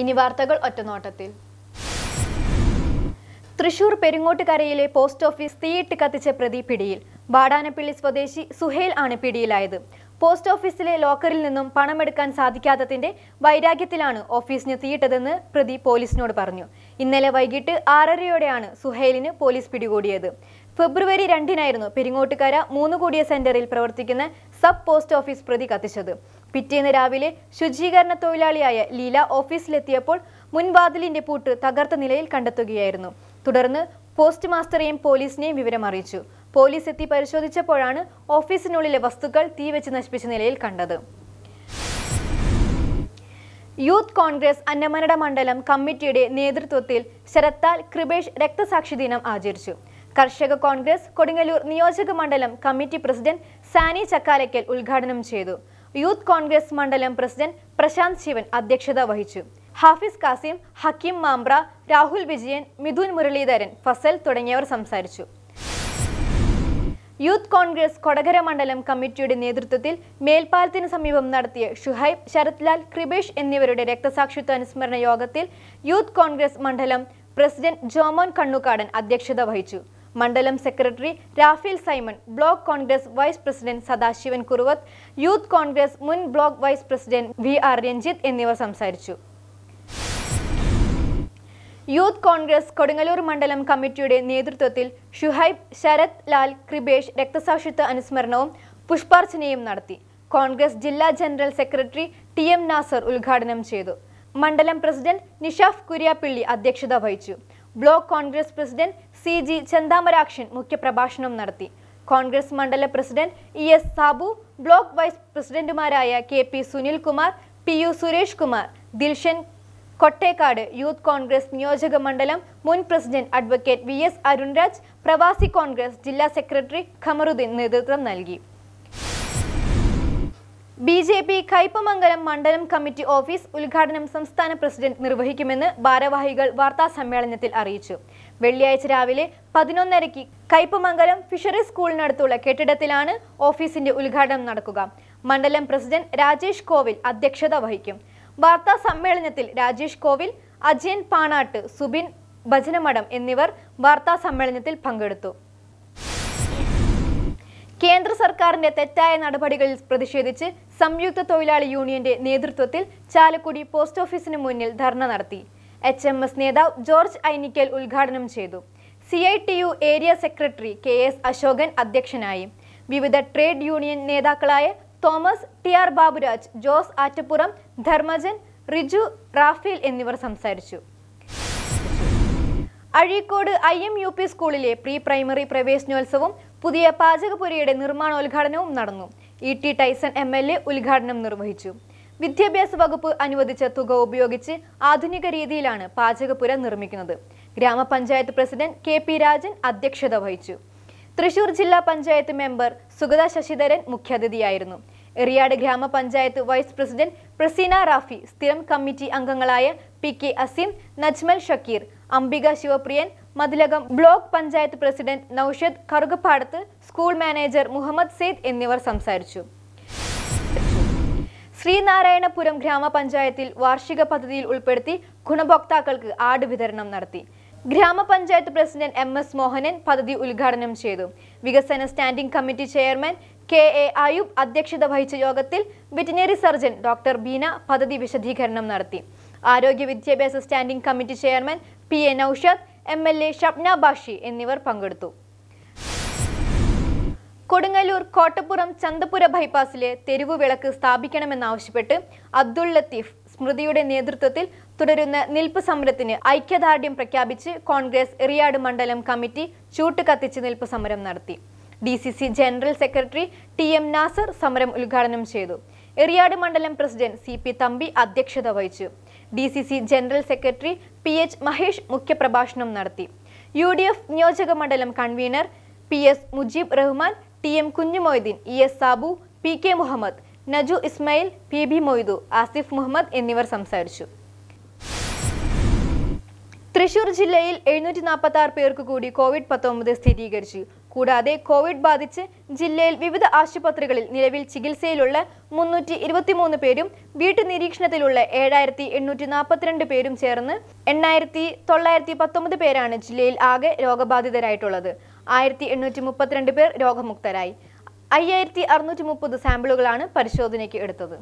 ഇനി വാർത്തകൾ ഒറ്റനോട്ടത്തിൽ തൃശൂർ പെരുങ്ങോട്ടുകരയിലെ പോസ്റ്റ് ഓഫീസ് തീയിട്ട് കത്തിച്ച പ്രതി പിടിയിൽ വാടാനപ്പള്ളി സ്വദേശി സുഹേൽ ആണ് പിടിയിലായത് പോസ്റ്റ് ഓഫീസിലെ ലോക്കറിൽ നിന്നും പണമെടുക്കാൻ സാധിക്കാത്തതിന്റെ വൈരാഗ്യത്തിലാണ് ഓഫീസിന് തീയിട്ടതെന്ന് പ്രതി പോലീസിനോട് പറഞ്ഞു ഇന്നലെ വൈകിട്ട് ആറരയോടെയാണ് സുഹേലിന് പോലീസ് പിടികൂടിയത് ഫെബ്രുവരി രണ്ടിനായിരുന്നു പെരിങ്ങോട്ടുകര മൂന്നുകൂടിയ സെന്ററിൽ പ്രവർത്തിക്കുന്ന സബ് പോസ്റ്റ് ഓഫീസ് പ്രതി കത്തിച്ചത് പിറ്റേന്ന് രാവിലെ ശുചീകരണ തൊഴിലാളിയായ ലീല ഓഫീസിലെത്തിയപ്പോൾ മുൻവാതിലിന്റെ പൂട്ട് തകർത്ത നിലയിൽ കണ്ടെത്തുകയായിരുന്നു തുടർന്ന് പോസ്റ്റ് മാസ്റ്ററേയും പോലീസിനെയും വിവരം അറിയിച്ചു പോലീസ് എത്തി പരിശോധിച്ചപ്പോഴാണ് ഓഫീസിനുള്ളിലെ വസ്തുക്കൾ തീവെച്ച് നശിപ്പിച്ച നിലയിൽ കണ്ടത് യൂത്ത് കോൺഗ്രസ് അന്നമനട മണ്ഡലം കമ്മിറ്റിയുടെ നേതൃത്വത്തിൽ ശരത്താൽ കൃപേഷ് രക്തസാക്ഷി ദിനം ആചരിച്ചു കർഷക കോൺഗ്രസ് കൊടുങ്ങല്ലൂർ നിയോജക മണ്ഡലം കമ്മിറ്റി പ്രസിഡന്റ് സാനി ചക്കാലയ്ക്കൽ ഉദ്ഘാടനം ചെയ്തു യൂത്ത് കോൺഗ്രസ് മണ്ഡലം പ്രസിഡന്റ് പ്രശാന്ത് ശിവൻ അധ്യക്ഷത വഹിച്ചു ഹാഫിസ് കാസിം ഹക്കീം മാംബ്ര രാഹുൽ വിജയൻ മിഥുൻ മുരളീധരൻ ഫസൽ തുടങ്ങിയവർ സംസാരിച്ചു യൂത്ത് കോൺഗ്രസ് കൊടകര മണ്ഡലം കമ്മിറ്റിയുടെ നേതൃത്വത്തിൽ മേൽപ്പാലത്തിന് സമീപം നടത്തിയ ഷുഹൈബ് ശരത്ലാൽ കൃപേഷ് എന്നിവരുടെ രക്തസാക്ഷിത്വ അനുസ്മരണ യോഗത്തിൽ യൂത്ത് കോൺഗ്രസ് മണ്ഡലം പ്രസിഡന്റ് ജോമോൻ കണ്ണുകാടൻ അധ്യക്ഷത വഹിച്ചു മണ്ഡലം secretary Rafael Simon block Congress vice president Sadasivan Kuruvath youth Congress മുൻ block vice president V R Ranjith എന്നിവർ സംസാരിച്ചു യൂത്ത് കോൺഗ്രസ് കൊടുങ്ങല്ലൂർ മണ്ഡലം കമ്മിറ്റിയുടെ നേതൃത്വത്തിൽ ഷുഹൈബ് ശരത് ലാൽ കൃപേഷ് രക്തസാക്ഷിത്വ അനുസ്മരണവും പുഷ്പാർച്ചനയും നടത്തി കോൺഗ്രസ് ജില്ലാ general secretary T M Nasar ഉദ്ഘാടനം ചെയ്തു മണ്ഡലം പ്രസിഡന്റ് നിഷാഫ് കുര്യാപ്പിള്ളി അധ്യക്ഷത വഹിച്ചു block Congress president C G Chanthamarakshan മുഖ്യപ്രഭാഷണം നടത്തി കോൺഗ്രസ് മണ്ഡല president E S Sabu block vice പ്രസിഡന്റുമാരായ K P Sunilkumar P U Suresh Kumar Dilshan Kottekkad youth Congress നിയോജക മണ്ഡലം മുൻ president advocate V S Arunraj പ്രവാസി കോൺഗ്രസ് ജില്ലാ സെക്രട്ടറി ഖമറുദ്ദീൻ നേതൃത്വം നൽകി ബി ജെ പി കയ്പമംഗലം മണ്ഡലം കമ്മിറ്റി ഓഫീസ് ഉദ്ഘാടനം സംസ്ഥാന പ്രസിഡന്റ് നിർവഹിക്കുമെന്ന് ഭാരവാഹികൾ വാർത്താസമ്മേളനത്തിൽ അറിയിച്ചു വെള്ളിയാഴ്ച രാവിലെ പതിനൊന്നരയ്ക്ക് കയ്പമംഗലം ഫിഷറീസ് സ്കൂളിനടുത്തുള്ള കെട്ടിടത്തിലാണ് ഓഫീസിന്റെ ഉദ്ഘാടനം നടക്കുക മണ്ഡലം പ്രസിഡന്റ് രാജേഷ് കോവിൽ അധ്യക്ഷത വഹിക്കും വാർത്താ സമ്മേളനത്തിൽ രാജേഷ് കോവിൽ അജയൻ പാണാട്ട് സുബിൻ ഭജനമഠം എന്നിവർ വാർത്താ സമ്മേളനത്തിൽ പങ്കെടുത്തു കേന്ദ്ര സർക്കാരിന്റെ തെറ്റായ നടപടികളിൽ പ്രതിഷേധിച്ച് സംയുക്ത തൊഴിലാളി യൂണിയന്റെ നേതൃത്വത്തിൽ ചാലക്കുടി പോസ്റ്റ് ഓഫീസിന് മുന്നിൽ ധർണ നടത്തി എച്ച് എം എസ് നേതാവ് ജോർജ് ഐനിക്കൽ ഉദ്ഘാടനം ചെയ്തു C I T U area secretary K S Asokan അധ്യക്ഷനായി വിവിധ ട്രേഡ് യൂണിയൻ നേതാക്കളായ തോമസ് ടി ആർ ബാബുരാജ് ജോസ് ആറ്റപ്പുറം ധർമ്മജൻ റിജു റാഫേൽ എന്നിവർ സംസാരിച്ചു Azhikode I M U P സ്കൂളിലെ പ്രീ പ്രൈമറി പ്രവേശനോത്സവം പുതിയ പാചകപുരിയുടെ നിർമ്മാണോദ്ഘാടനവും നടന്നു E T Taison M L A ഉദ്ഘാടനം നിർവഹിച്ചു വിദ്യാഭ്യാസ വകുപ്പ് അനുവദിച്ച തുക ഉപയോഗിച്ച് ആധുനിക രീതിയിലാണ് പാചകപുര നിർമ്മിക്കുന്നത് ഗ്രാമപഞ്ചായത്ത് പ്രസിഡന്റ് കെ പി രാജൻ അധ്യക്ഷത വഹിച്ചു തൃശൂർ ജില്ലാ പഞ്ചായത്ത് മെമ്പർ സുഗത ശശിധരൻ മുഖ്യാതിഥിയായിരുന്നു എറിയാട് ഗ്രാമപഞ്ചായത്ത് വൈസ് പ്രസിഡന്റ് പ്രസീന റാഫി സ്ഥിരം കമ്മിറ്റി അംഗങ്ങളായ P K Azeem Najmal Shakeer Ambika Sivapriyan Mathilakam block panchayat president Noushad Karukappadath school manager Muhammad Saeed എന്നിവർ സംസാരിച്ചു ശ്രീനാരായണപുരം ഗ്രാമപഞ്ചായത്തിൽ വാർഷിക പദ്ധതിയിൽ ഉൾപ്പെടുത്തി ഗുണഭോക്താക്കൾക്ക് ആട് വിതരണം നടത്തി ഗ്രാമപഞ്ചായത്ത് പ്രസിഡന്റ് എം എസ് മോഹനൻ പദ്ധതി ഉദ്ഘാടനം ചെയ്തു വികസന standing committee chairman K A Ayoob അധ്യക്ഷത വഹിച്ച യോഗത്തിൽ വെറ്റിനറി സർജൻ ഡോക്ടർ ബീന പദ്ധതി വിശദീകരണം നടത്തി ആരോഗ്യ വിദ്യാഭ്യാസ standing committee chairman P A Noushad M L A Shabna Bashi എന്നിവർ പങ്കെടുത്തു കൊടുങ്ങല്ലൂർ കോട്ടപ്പുറം ചന്തപുര ബൈപ്പാസിലെ തെരുവു വിളക്ക് സ്ഥാപിക്കണമെന്നാവശ്യപ്പെട്ട് അബ്ദുൾ ലത്തീഫ് സ്മൃതിയുടെ നേതൃത്വത്തിൽ തുടരുന്ന നിൽപ്പ് സമരത്തിന് ഐക്യദാർഢ്യം പ്രഖ്യാപിച്ച് കോൺഗ്രസ് എറിയാട് മണ്ഡലം കമ്മിറ്റി ചൂട്ട് കത്തിച്ച് നിൽപ്പ് സമരം നടത്തി D C C general secretary T M Nasar സമരം ഉദ്ഘാടനം ചെയ്തു എറിയാട് മണ്ഡലം പ്രസിഡന്റ് സി പി തമ്പി അധ്യക്ഷത വഹിച്ചു D C C general secretary P H Mahesh മുഖ്യപ്രഭാഷണം നടത്തി യു ഡി എഫ് നിയോജക മണ്ഡലം convener P S Mujeeb Rahman T M Kunhumoideen E S Sabu P K Muhammad Naju Ismail P B Moidu Asif Muhammad എന്നിവർ സംസാരിച്ചു തൃശൂർ ജില്ലയിൽ എഴുന്നൂറ്റി നാൽപ്പത്തി ആറ് പേർക്ക് കൂടി കോവിഡ് പത്തൊമ്പത് സ്ഥിരീകരിച്ചു കൂടാതെ കോവിഡ് ബാധിച്ച് ജില്ലയിൽ വിവിധ ആശുപത്രികളിൽ നിലവിൽ ചികിത്സയിലുള്ള മുന്നൂറ്റി ഇരുപത്തിമൂന്ന് പേരും വീട്ടു നിരീക്ഷണത്തിലുള്ള ഏഴായിരത്തി എണ്ണൂറ്റി നാൽപ്പത്തിരണ്ട് പേരും ചേർന്ന് എണ്ണായിരത്തി തൊള്ളായിരത്തി പത്തൊമ്പത് പേരാണ് ജില്ലയിൽ ആകെ രോഗബാധിതരായിട്ടുള്ളത് ആയിരത്തി എണ്ണൂറ്റി മുപ്പത്തിരണ്ട് പേർ രോഗമുക്തരായി അയ്യായിരത്തി അറുന്നൂറ്റി മുപ്പത് സാമ്പിളുകളാണ് പരിശോധനയ്ക്ക് എടുത്തത്